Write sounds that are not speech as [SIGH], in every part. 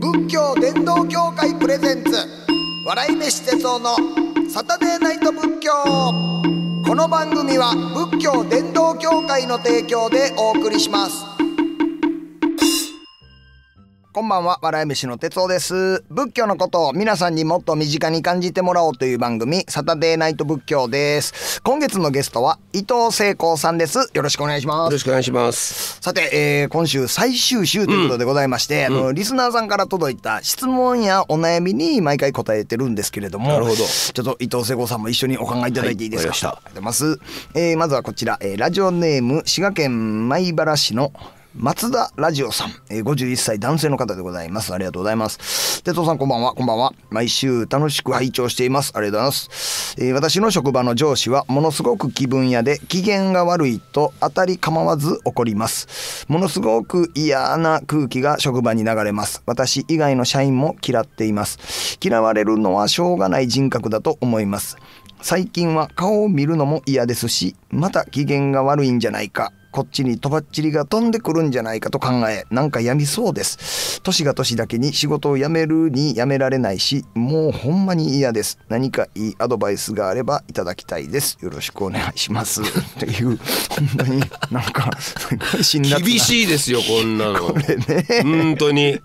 仏教伝道協会プレゼンツ笑い飯哲夫のサタデーナイト仏教この番組は仏教伝道協会の提供でお送りしますこんばんは、笑い飯の哲夫です。仏教のことを皆さんにもっと身近に感じてもらおうという番組、サタデーナイト仏教です。今月のゲストは伊藤聖光さんです。よろしくお願いします。よろしくお願いします。さて、えー、今週最終週ということでございまして、うん、あのリスナーさんから届いた質問やお悩みに毎回答えてるんですけれども、なるほど。ちょっと伊藤聖光さんも一緒にお考えいただいていいですか。はい、ありがとうございます。えー、まずはこちら、えー、ラジオネーム滋賀県米原市の松田ラジオさん、えー、51歳男性の方でございます。ありがとうございます。哲夫さんこんばんは、こんばんは。毎週楽しく拝聴しています。ありがとうございます。えー、私の職場の上司はものすごく気分屋で機嫌が悪いと当たり構わず怒ります。ものすごく嫌な空気が職場に流れます。私以外の社員も嫌っています。嫌われるのはしょうがない人格だと思います。最近は顔を見るのも嫌ですし、また機嫌が悪いんじゃないかこっちにとばっちりが飛んでくるんじゃないかと考え、なんかやみそうです。年が年だけに仕事を辞めるに辞められないし、もうほんまに嫌です。何かいいアドバイスがあればいただきたいです。よろしくお願いします。[LAUGHS] っていう、本当になんか、すごい厳しいですよ、こんなの。これね。本当に。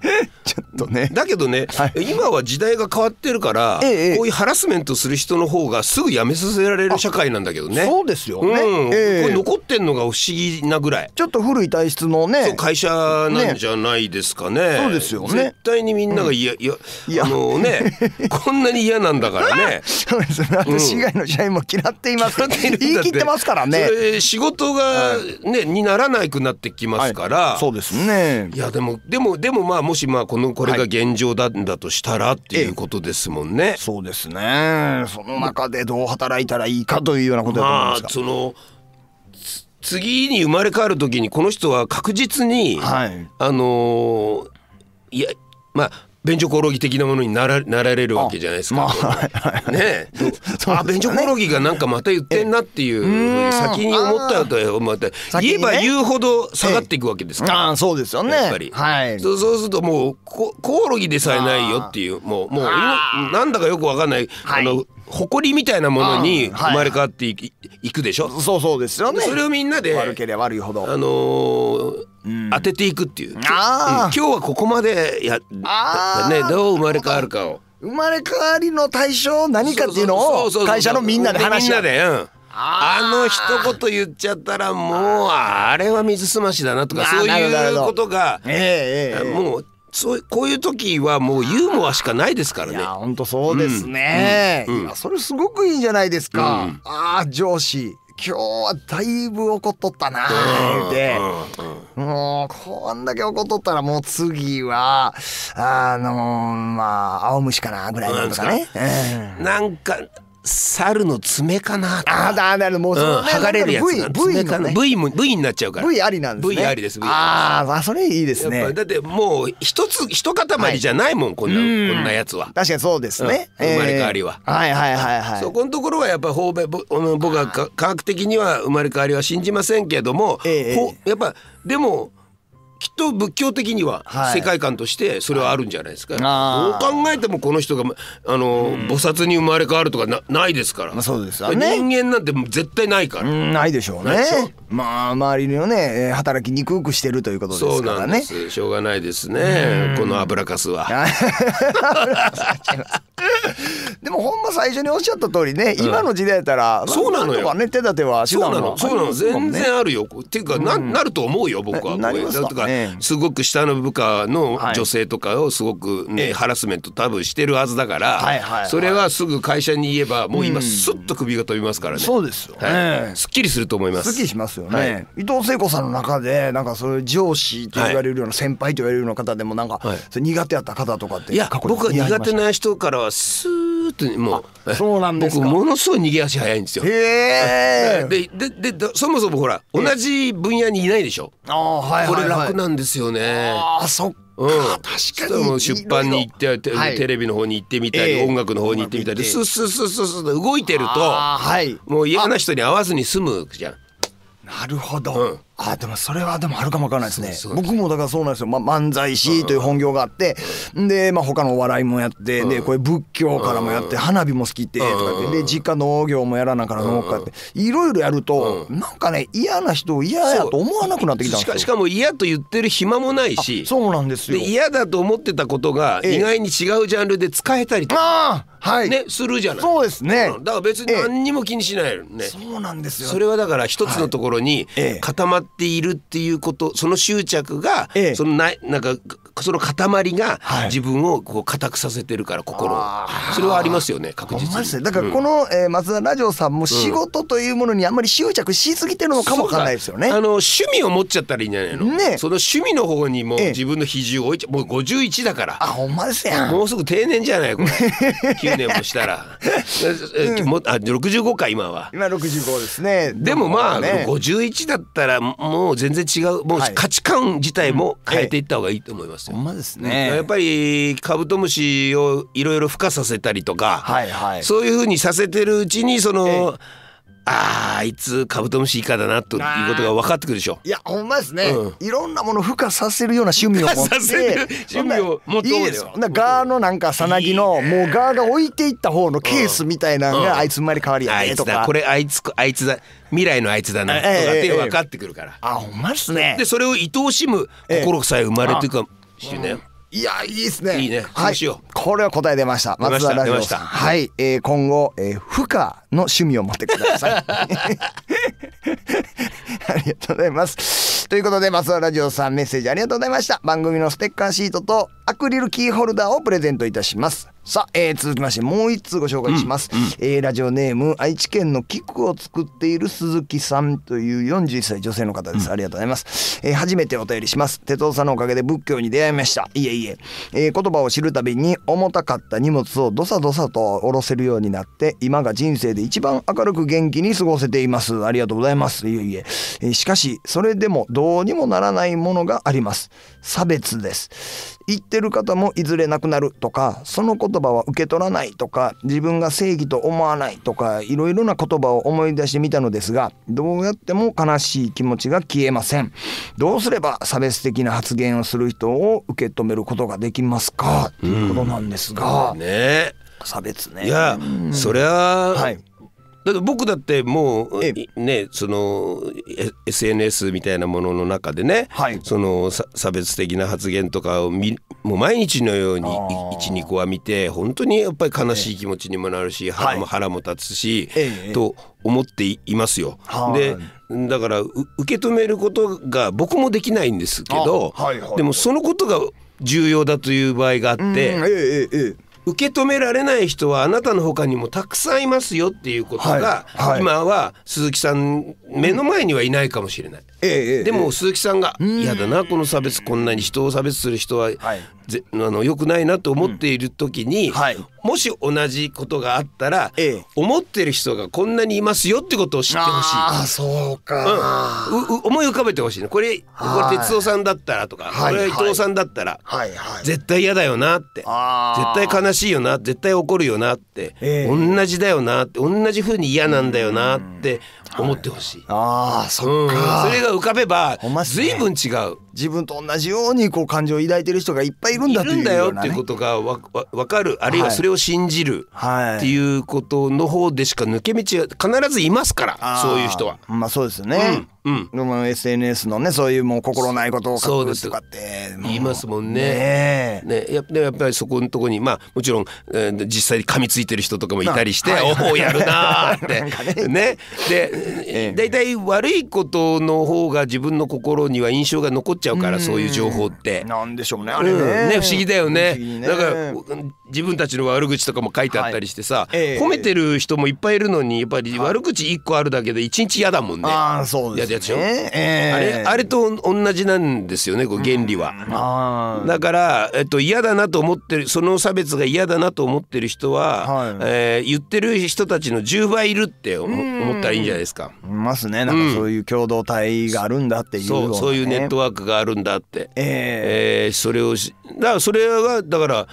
ちょっとね。だけどね、はい、今は時代が変わってるから、ええ、こういうハラスメントする人の方がすぐ辞めさせられる社会なんだけどね。そうですよね。うん、えこれ残ってんのが不思議なぐらいちょっと古い体質のね会社なんじゃないですかね、ね、そうですよね絶対にみんながいや、うん、いやいやあのね [LAUGHS] こんなに嫌なんだからねそうですね私以外の社員も嫌っています、うん、言い切ってますからね仕事がね、はい、にならなくなってきますから、はい、そうですねいやでもでもでもまあもしまあこのこれが現状だんだとしたらっていうことですもんね、はいそうですねその中でどう働いたらいいかというようなことだと思いますが、まあ、その次に生まれ変わる時にこの人は確実に、はい、あのいやまあ便所コオロギ的なものにならなられるわけじゃないですか。あね [LAUGHS] あ便所コオロギがなんかまた言ってんなっていう先に思ったと思って言えば言うほど下がっていくわけですから、あそうですよねやっぱり、はい、そうそうするともうコオロギでさえないよっていうもうもうなんだかよくわかんない、はい、あの誇りみたいなものに生まれ変わってい,、くでしょそうそうですよねそれをみんなで悪ければ悪いほどあのーうん、当てていくっていうあ、うん、今日はここまでやねどう生まれ変わるかを生まれ変わりの対象何かっていうのを会社のみんなで話し合うなあの一言言っちゃったらもうあれは水すましだなとかそういうことが、ええもうそうこういう時はもうユーモアしかないですからね。いや本当そうですね。うんうん、それすごくいいじゃないですか。うん、ああ上司今日はだいぶ怒っとったなあ。で、うんうん、もうこんだけ怒っとったらもう次はあのー、まあ青虫かなぐらいなんですかね。なんか。猿の爪かなあだなるもうその、剥がれるやつ V, v かな v も v になっちゃうから V ありなんですね V ありです v ああまあそれいいですねだってもう一つ一塊じゃないもん、はい、こんなこんなやつは確かにそうですね、うん、生まれ変わりは、えー、はいはいはいはいそこのところはやっぱ方便僕は科学的には生まれ変わりは信じませんけれども、えー、やっぱでもきっと仏教的には世界観としてそれはあるんじゃないですか、はい、どう考えてもこの人があの、うん、菩薩に生まれ変わるとかなないですから、まあ、そうですね、人間なんて絶対ないから、うん、ないでしょうねまあ周りのね働きにくくしてるということですからねそうなんですしょうがないですねこの油かすは。[LAUGHS] [LAUGHS] でもほんま最初におっしゃった通りね、うん、今の時代やったら、そうなのよ。ね、手立てはそうなの。そうなの。全然あるよ。っていうか、な、ん、なると思うよ、僕は。なりますか。すごく下の部下の女性とかをすごくね、ハラスメント多分してるはずだから、ははいいそれはすぐ会社に言えば、もう今すっと首が飛びますからね。そうですよ。はい。すっきりすると思います。すっきりしますよね。伊藤聖子さんの中で、なんかそういう上司と言われるような先輩と言われるような方でも、なんか苦手やった方とかって。いや、僕は苦手な人からははスーッともうそうなんです僕ものすごい逃げ足早いんですよ。へえ。でででそもそもほら同じ分野にいないでしょ。ああはいこれ楽なんですよね。あそっうん、確かに出版に行って、テレビの方に行ってみたり、音楽の方に行ってみたりスッスッスッスッスッ動いてると、はい、もう嫌な人に会わずに済むじゃん。なるほど、うん、あでもそれはでもあるかもわからないですね僕もだからそうなんですよ、ま、漫才師という本業があって、うん、で、まあ、他のお笑いもやって、うん、でこれ仏教からもやって、花火も好きってとかっで実家農業もやらなから農家っていろいろやると、うん、なんかね嫌な人を嫌やと思わなくなってきたんですよしかも嫌と言ってる暇もないしそうなんですよ嫌だと思ってたことが意外に違うジャンルで使えたりとか、えーはい、ねするじゃないそうですね、だから別に何にも気にしないよね、そうなんですよそれはだから一つのところに固まっているっていうこと、その執着が、そのななんかその塊が自分をこう固くさせてるから心それはありますよね確実にだからこの、えー、松田ラジオさんも仕事というものにあんまり執着しすぎてるのかもわかんないですよねあの趣味を持っちゃったらいいんじゃないの、ね、その趣味の方にも自分の比重を置いちゃもう51だからあほんまですやんもうすぐ定年じゃないこれ [LAUGHS] 6年もしたら、もあ十五か今は今65ですねでもまあ、五51だったらもう全然違うもう価値観自体も変えていった方がいいと思いますよ、ほんまですねやっぱりカブトムシをいろいろ孵化させたりとか、はいはい、そういうふうにさせてるうちにその、ええああいつカブトムシ以下だなということが分かってくるでしょいやほんまですね、うん、いろんなもの孵化させるような趣味を持って [LAUGHS] 趣味を持っていいですなガーのなんかさなぎの、ね、もうガーが置いていった方のケースみたいなのが、うん、あいつ生まれ変わりやねとか、うん、これあいつあいつだ未来のあいつだなとかって分かってくるから、えええ、あほんまですねでそれを愛おしむ心さえ生まれていくかもしれない、いや、いいですね。いいね。はい、これは答え出ました。松田ラジオさん。はい、えー、今後、えー、負荷の趣味を持ってください。[LAUGHS] ありがとうございます。ということで、松田ラジオさんメッセージありがとうございました。番組のステッカーシートとアクリルキーホルダーをプレゼントいたします。さあ、えー、続きましてもう一通ご紹介します、うんうん、えー、ラジオネーム愛知県のキクを作っている鈴木さんという41歳女性の方です、ありがとうございます、えー、初めてお便りします哲夫さんのおかげで仏教に出会いましたいえいええー、言葉を知るたびに重たかった荷物をどさどさと下ろせるようになって今が人生で一番明るく元気に過ごせていますありがとうございますいえいええー、しかしそれでもどうにもならないものがあります差別です言ってる方もいずれ亡くなるとかその言葉は受け取らないとか自分が正義と思わないとかいろいろな言葉を思い出してみたのですがどうやっても悲しい気持ちが消えませんどうすれば差別的な発言をする人を受け止めることができますかということなんですが、うん、ね差別ねいや、うん、そりゃ、はい、だって僕だってもうねその SNS みたいなものの中でね、はい、その差別的な発言とかを見もう毎日のように12個は見て本当にやっぱり悲しい気持ちにもなるし腹も腹も立つし、と思っていますよ。でだから受け止めることが僕もできないんですけど、はいはい、でもそのことが重要だという場合があって。受け止められない人はあなたの他にもたくさんいますよっていうことが、はいはい、今は鈴木さん目の前にはいないかもしれない、うん、でも鈴木さんが「嫌だなこの差別こんなに人を差別する人はぜあの良くないなと思っている時に、うんはい、もし同じことがあったら、ええ、思ってる人がこんなにいますよってことを知ってほしい。あそうか、うんう、思い浮かべてほしいこれ、これ哲夫さんだったらとか、はい、これ伊藤さんだったら、はいはい、絶対嫌だよなって、絶対悲しいよな、絶対怒るよなって、ええ、同じだよなって、同じふうに嫌なんだよなって思ってほしい。はい、あそっか、うん、それが浮かべば、ね、随分違う。自分と同じようにこう感情を抱いてる人がいっぱいいるんだいういるんだよっていうことがわわかるあるいはそれを信じる、はい、っていうことの方でしか抜け道が必ずいますからそういう人は。まあそうですね、うんうん、SNS のねそういうもう心ないことを書くとかって言いますもんね。ねねややっぱりそこのとこにまあもちろん、えー、実際に噛みついてる人とかもいたりして、はい、おおやるなって [LAUGHS] ねねで大体、えー、悪いことの方が自分の心には印象が残っちゃうから、そういう情報って。なんでしょうねあれね,、ね不思議だよね。ねだから自分たちの悪口とかも書いてあったりしてさ、はいえー、褒めてる人もいっぱいいるのにやっぱり悪口一個あるだけで一日嫌だもんね。あそうですね、えー、あれあれと同じなんですよねこう原理は、あん、だから、えっと、嫌だなと思ってるその差別が嫌だなと思ってる人は、はい、えー、言ってる人たちの10倍いるって思ったらいいんじゃないですか。いますねなんかそういう共同体があるんだっていう、ね、そうそういうネットワークがあるんだって、えー、えー、それをだからそれはだから。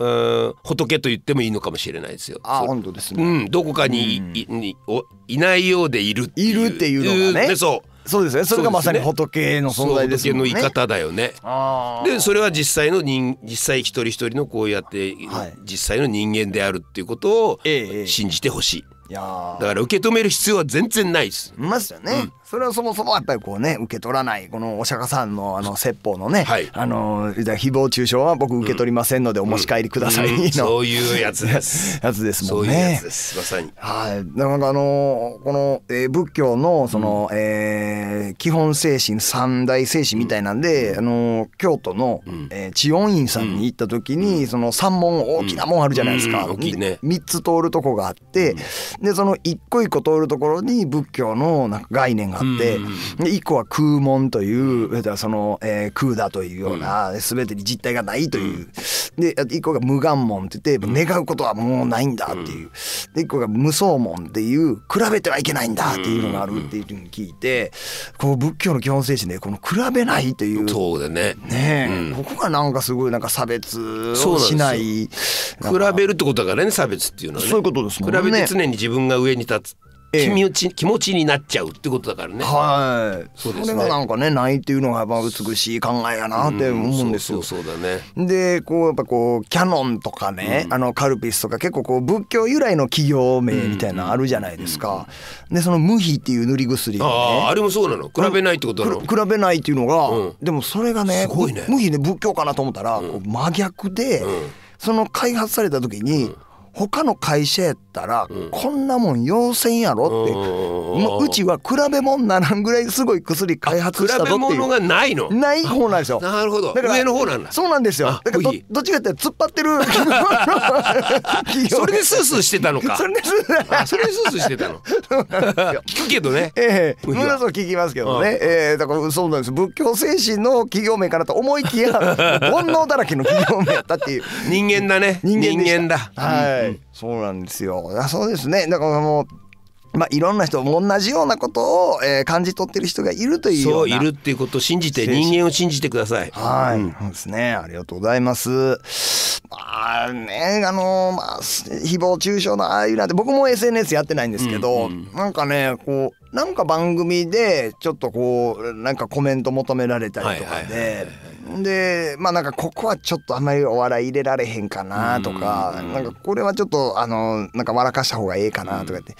うん仏と言ってもいいのかもしれないですよ。あ本当ですね、うん、どこかにいうん、いいないようでいるっていういるっていうのがね。そうそうですねそれがまさに仏の存在ですね。仏の方だよね。でそれは実際の人実際一人一人のこうやって、はい、実際の人間であるっていうことを信じてほしい。ええ、だから受け止める必要は全然ないです。いますよね。うんそれはそもそもやっぱりこうね受け取らないこのお釈迦さんのあの説法のね、はい、あの誹謗中傷は僕受け取りませんのでお持ち帰りくださいの、うんうん、そういうやつですやつですもんねまさにはいだからあのこの、えー、仏教のその、うん、えー、基本精神三大精神みたいなんで、あの京都の、うん、えー、知恩院さんに行った時に、その三門大きな門あるじゃないですか、うん、ね、3つ通るとこがあって、でその一個一個通るところに仏教のなんか概念があって、で一個は空門というその、えー、空だというような、全てに実体がないという、で一個が無願門って言って願うことはもうないんだっていう、で1個が無双門っていう比べてはいけないんだっていうのがあるっていうふうに聞いて、こう仏教の基本精神でこの比べないというそうだねね、ここがなんかすごいなんか差別をしない比べるってことだからね差別っていうのはねそういうことですもんね比べて常に自分が上に立つええ、気持ち気持ちになっちゃうってことだからね。はい。そ、ね、れがなんかねないっていうのがやっぱ美しい考えやなって思うんですよ。でこうやっぱこうキャノンとかね、うん、あのカルピスとか結構こう仏教由来の企業名みたいなあるじゃないですか。うん、でその無比っていう塗り薬、ね、ああれもそうなの。比べないってことなの。比べないっていうのが、でもそれがね、ね、無比ね仏教かなと思ったら、う真逆で、その開発された時に、他の会社やったったら、うん、こんなもん要せんやろってううちは比べ物ならんぐらいすごい薬開発したぞっていう比べ物がないのない方なんですよなるほどだ上の方なんだそうなんですよだからどっちかって突っ張ってる [LAUGHS] それでスースーしてたのかそれでスースーしてたの [LAUGHS] 聞くけどねええー、無駄と聞きますけどね、ええー、だからそうなんです仏教精神の企業名かなと思いきや煩悩だらけの企業名だったっていう人間だね人間だはい、うんそうなんですよ。そうですね。だからもう、まあ、いろんな人同じようなことを、えー、感じ取ってる人がいるというそういるっていうことを信じて人間を信じてください。はい、うん、そうですね。ありがとうございます。まあね、あのまあ、誹謗中傷のああいうなんて、僕も SNS やってないんですけど、うんうん、なんかね、こう、なんか番組でちょっとこうなんかコメント求められたりとかででまあなんかここはちょっとあんまりお笑い入れられへんかなとかなんかこれはちょっとあのなんか笑かした方がええかなとかって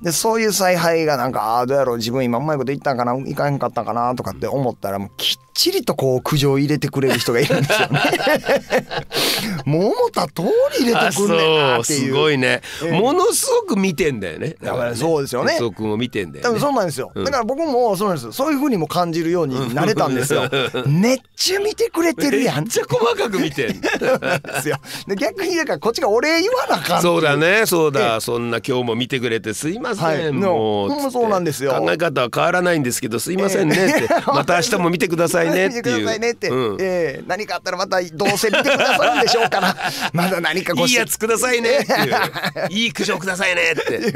でそういう采配がなんかああどうやろう自分今うまいこと言ったんかないかへんかったんかなとかって思ったらもうきっちりとこう苦情入れてくれる人がいるんですよねもう思った通り入れてくねんなっていうすごいね、ものすごく見てんだよねだから、ね、そうですよね見てんだよねうそうなんですよ、だから僕もそうなんですそういうふうにも感じるようになれたんですよめっちゃ見てくれてるやんめっちゃ細かく見てん [LAUGHS] ですよ逆にだからこっちがお礼言わなあかんそうだねそうだそんな今日も見てくれてすいません、はもうそうなんですよ考え方は変わらないんですけどすいませんねって、[LAUGHS] また明日も見てくださいねっていう、[LAUGHS] ねって。ええ何かあったらまたどうせ見てくださるんでしょうからまだ何かいいやつくださいねいい苦情くださいねって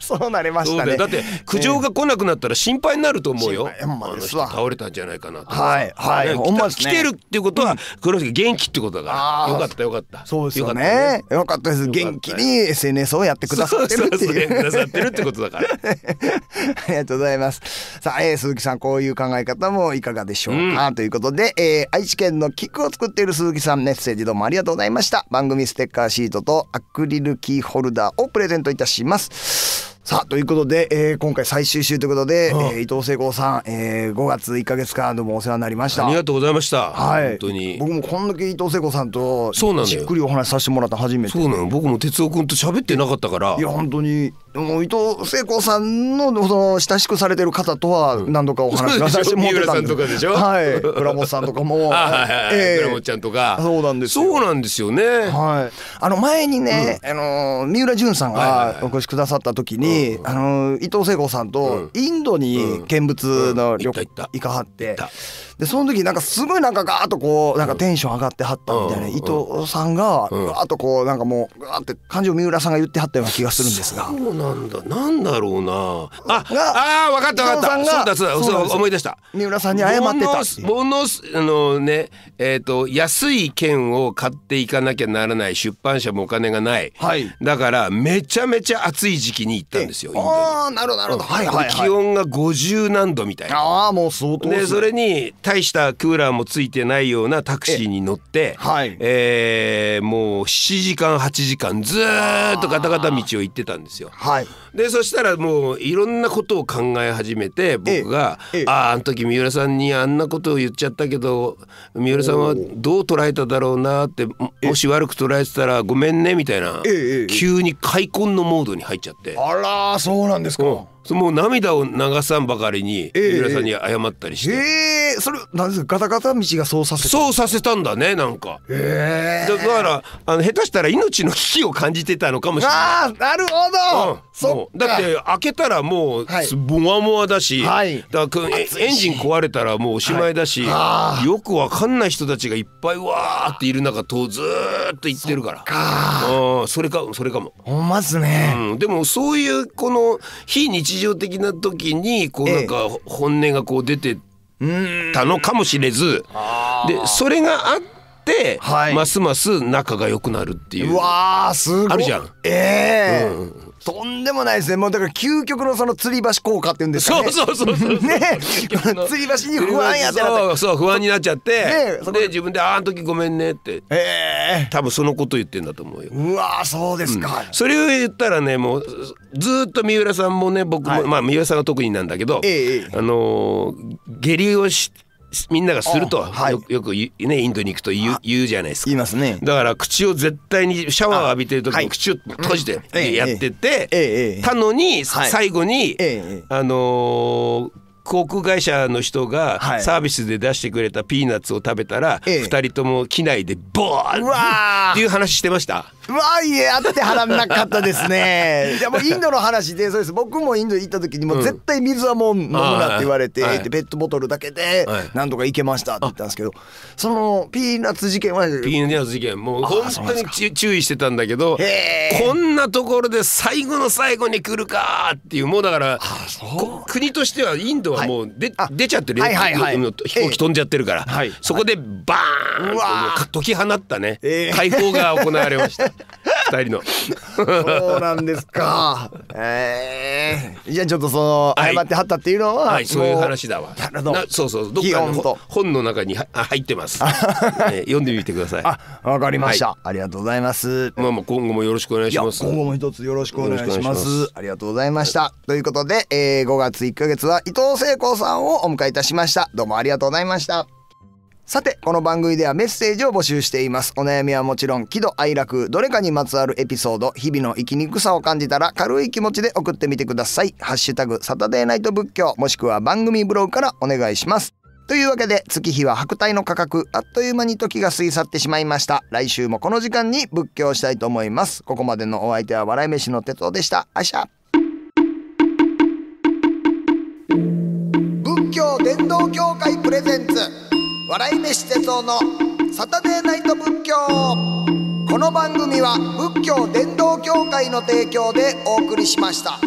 そうなりました。したねだって苦情が来なくなったら心配になると思うよ、あの人倒れたんじゃないかなとはいはい、ね、ほ来てるっていうことは黒崎元気ってことだからよかったよかったそうですよねよかったです元気に SNS をやってくださってるっていうくださってるってことだから [LAUGHS] ありがとうございますさあ、えー、鈴木さんこういう考え方もいかがでしょうか、ということで、えー、愛知県のキックを作っている鈴木さんメッセージどうもありがとうございました番組ステッカーシートとアクリルキーホルダーをプレゼントいたしますさあということで、えー、今回最終週ということで、うん、えー、伊藤聖子さん、えー、5月1か月間どうもお世話になりましたありがとうございましたはい本当に僕もこんだけ伊藤聖子さんとそうなんじっくりお話しさせてもらった初めてそうなの僕も哲夫君と喋ってなかったからいや本当にも伊藤聖子さんのその親しくされてる方とは何度かお話がさせてもらってたんで、う [LAUGHS] ん、でしょはい倉本さんとかも [LAUGHS] はい、えー、ちゃんとかそうなんですよねはいあの前にね、うん、あの三浦淳さんがお越しくださった時に、はいはいはい、あの伊藤聖子さんとインドに見物の旅行、うん、行かはってでその時なんかすごいなんかガーッとこうなんかテンション上がってはったみたいな、伊藤さんがガーッとこうなんかもうガーッて感じを三浦さんが言ってはったような気がするんですが。そうなんだなんだろうなああ分かった分かったそうだそうだ思い出した三浦さんに謝ってたものあのねえっ、ー、と安い券を買っていかなきゃならない出版社もお金がない、はい、だからめちゃめちゃ暑い時期に行ったんですよああなるほどなるほど、はいはい、はい、気温が50何度みたいなああもう相当で、それに大したクーラーもついてないようなタクシーに乗って、はい、えー、もう7時間8時間ずっとガタガタ道を行ってたんですよ。ははいでそしたらもういろんなことを考え始めて僕が「ええ、あああの時三浦さんにあんなことを言っちゃったけど三浦さんはどう捉えただろうな」ってもし悪く捉えてたら「ごめんね」みたいな、え、急に開墾のモードに入っちゃってあらそうなんですか、うんもう涙を流さんばかりに三浦さんに謝ったりして、えええ、それなんですかガタガタ道がそうさせたそうさせたんだねなんか、えー、だからあの下手したら命の危機を感じてたのかもしれないああなるほど、うん、そだって開けたらもうボワモワだし、はい、だからエンジン壊れたらもうおしまいだし、はい、よくわかんない人たちがいっぱいわーっている中とずっと行ってるからそあそれかそれかも。ほんまっすね、うん、でもそういうこの非日常的な時にこうなんか本音がこう出てたのかもしれず、ええ、でそれがあって。ますます仲が良くなるっていう。うわすあるじゃん。ええーうん、とんでもないですねもうだから究極のその吊り橋効果って言うんですかねそうそうそうそうね吊り橋に不安やってそうそう不安になっちゃってでで自分で「あんの時ごめんね」ってええー、多分そのこと言ってんだと思うようわそうですか、うん、それを言ったらねもうずっと三浦さんもね僕も、はい、まあ三浦さんが特になんだけど、えー、あの下痢をしてみんながすると、はい、よくねインドに行くと言う言うじゃないですか言いますねだから口を絶対にシャワーを浴びてる時に口を閉じてやっててたのに最後に、あのー航空会社の人がサービスで出してくれたピーナッツを食べたら、は2人とも機内でボーンっていう話してました。うあいやってはらなかったですね [LAUGHS] いやもうインドの話でそうです僕もインド行った時にも絶対水はもう飲むなって言われて、うんペットボトルだけでなんとか行けましたって言ったんですけど、はい、そのピーナッツ事件はピーナッツ事件もう本当に注意してたんだけどこんなところで最後の最後に来るかっていうもうだから国としてはインドはもうで、はい、出ちゃってる、はいはいはい、飛行機飛んじゃってるから、えー、そこでバーンと解き放ったね、え解放が行われました。二人のそうなんですかええー、じゃあちょっとその、は謝ってはったっていうのは、はい、そういう話だわなるほどそうそうどっかの本の中に入ってます、[LAUGHS] えね、読んでみてくださいあわかりました、はい、ありがとうございますまあまあ今後もよろしくお願いします今後も一つよろしくお願いしますありがとうございました、はい、ということで、えー、5月1か月は伊藤聖子さんをお迎えいたしましたどうもありがとうございましたさて、この番組ではメッセージを募集しています。お悩みはもちろん、喜怒哀楽、どれかにまつわるエピソード、日々の生きにくさを感じたら、軽い気持ちで送ってみてください。ハッシュタグ、サタデーナイト仏教、もしくは番組ブログからお願いします。というわけで、月日は白帯の価格、あっという間に時が過ぎ去ってしまいました。来週もこの時間に仏教したいと思います。ここまでのお相手は笑い飯の哲夫でした。あしゃ。仏教伝道協会プレゼンツ。笑い飯哲夫のサタデーナイト仏教この番組は仏教伝道協会の提供でお送りしました。